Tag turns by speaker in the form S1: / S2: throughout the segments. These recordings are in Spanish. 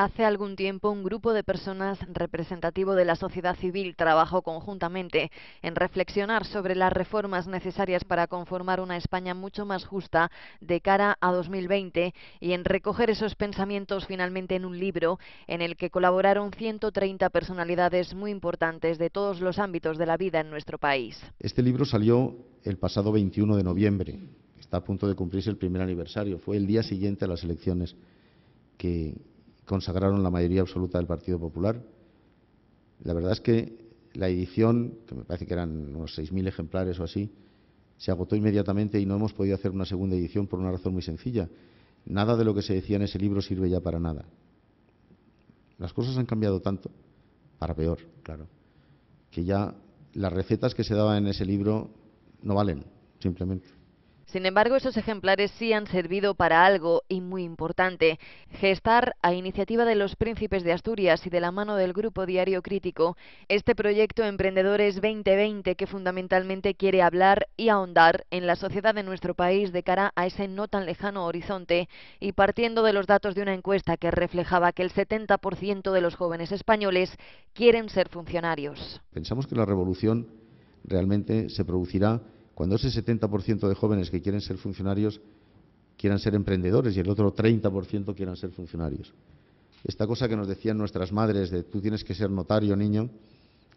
S1: Hace algún tiempo un grupo de personas representativo de la sociedad civil trabajó conjuntamente en reflexionar sobre las reformas necesarias para conformar una España mucho más justa de cara a 2020 y en recoger esos pensamientos finalmente en un libro en el que colaboraron 130 personalidades muy importantes de todos los ámbitos de la vida en nuestro país.
S2: Este libro salió el pasado 21 de noviembre. Está a punto de cumplirse el primer aniversario. Fue el día siguiente a las elecciones que consagraron la mayoría absoluta del Partido Popular. La verdad es que la edición, que me parece que eran unos 6.000 ejemplares o así, se agotó inmediatamente y no hemos podido hacer una segunda edición por una razón muy sencilla. Nada de lo que se decía en ese libro sirve ya para nada. Las cosas han cambiado tanto, para peor, claro, que ya las recetas que se daban en ese libro no valen, simplemente.
S1: Sin embargo, esos ejemplares sí han servido para algo y muy importante. Gestar, a iniciativa de los príncipes de Asturias y de la mano del grupo Diario Crítico, este proyecto Emprendedores 2020 que fundamentalmente quiere hablar y ahondar en la sociedad de nuestro país de cara a ese no tan lejano horizonte y partiendo de los datos de una encuesta que reflejaba que el 70% de los jóvenes españoles quieren ser funcionarios.
S2: Pensamos que la revolución realmente se producirá cuando ese 70% de jóvenes que quieren ser funcionarios quieran ser emprendedores y el otro 30% quieran ser funcionarios. Esta cosa que nos decían nuestras madres de tú tienes que ser notario, niño,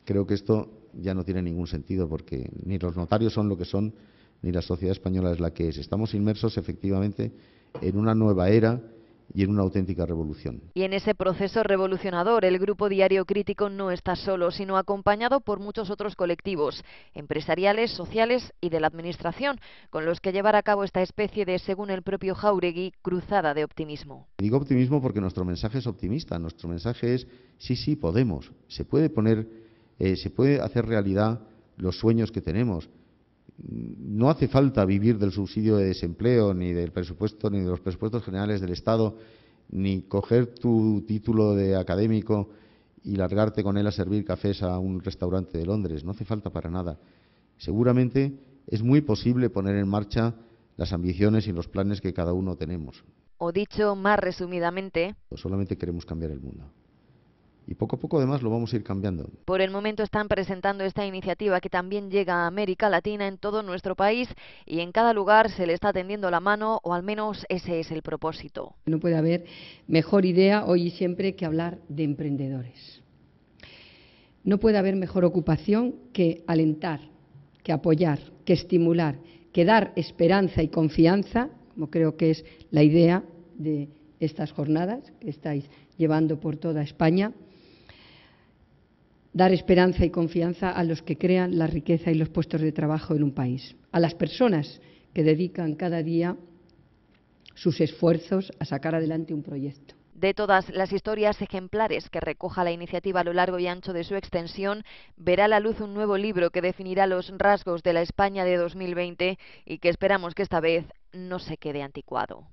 S2: creo que esto ya no tiene ningún sentido porque ni los notarios son lo que son, ni la sociedad española es la que es. Estamos inmersos efectivamente en una nueva era y en una auténtica revolución. Y
S1: en ese proceso revolucionador, el Grupo Diario Crítico no está solo, sino acompañado por muchos otros colectivos, empresariales, sociales y de la Administración, con los que llevar a cabo esta especie de, según el propio Jauregui, cruzada de optimismo.
S2: Digo optimismo porque nuestro mensaje es optimista, nuestro mensaje es sí, sí, podemos, se puede poner, eh, se puede hacer realidad los sueños que tenemos no hace falta vivir del subsidio de desempleo, ni del presupuesto, ni de los presupuestos generales del Estado, ni coger tu título de académico y largarte con él a servir cafés a un restaurante de Londres. No hace falta para nada. Seguramente es muy posible poner en marcha las ambiciones y los planes que cada uno tenemos.
S1: O dicho más resumidamente,
S2: solamente queremos cambiar el mundo y poco a poco además lo vamos a ir cambiando.
S1: Por el momento están presentando esta iniciativa que también llega a América Latina en todo nuestro país y en cada lugar se le está tendiendo la mano o al menos ese es el propósito.
S3: No puede haber mejor idea hoy y siempre que hablar de emprendedores. No puede haber mejor ocupación que alentar, que apoyar, que estimular, que dar esperanza y confianza, como creo que es la idea de estas jornadas que estáis llevando por toda España dar esperanza y confianza a los que crean la riqueza y los puestos de trabajo en un país, a las personas que dedican cada día sus esfuerzos a sacar adelante un proyecto.
S1: De todas las historias ejemplares que recoja la iniciativa a lo largo y ancho de su extensión, verá la luz un nuevo libro que definirá los rasgos de la España de 2020 y que esperamos que esta vez no se quede anticuado.